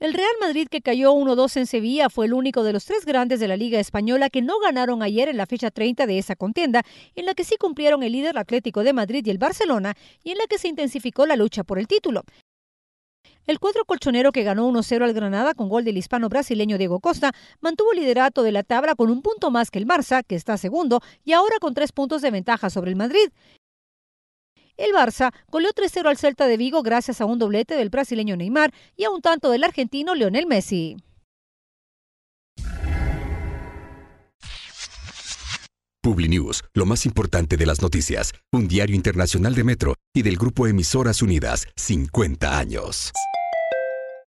El Real Madrid que cayó 1-2 en Sevilla fue el único de los tres grandes de la Liga Española que no ganaron ayer en la fecha 30 de esa contienda, en la que sí cumplieron el líder Atlético de Madrid y el Barcelona, y en la que se intensificó la lucha por el título. El cuadro colchonero que ganó 1-0 al Granada con gol del hispano brasileño Diego Costa mantuvo el liderato de la tabla con un punto más que el Barça, que está segundo, y ahora con tres puntos de ventaja sobre el Madrid. El Barça goleó 3-0 al Celta de Vigo gracias a un doblete del brasileño Neymar y a un tanto del argentino Lionel Messi. PubliNews, lo más importante de las noticias, un diario internacional de Metro y del grupo Emisoras Unidas, 50 años.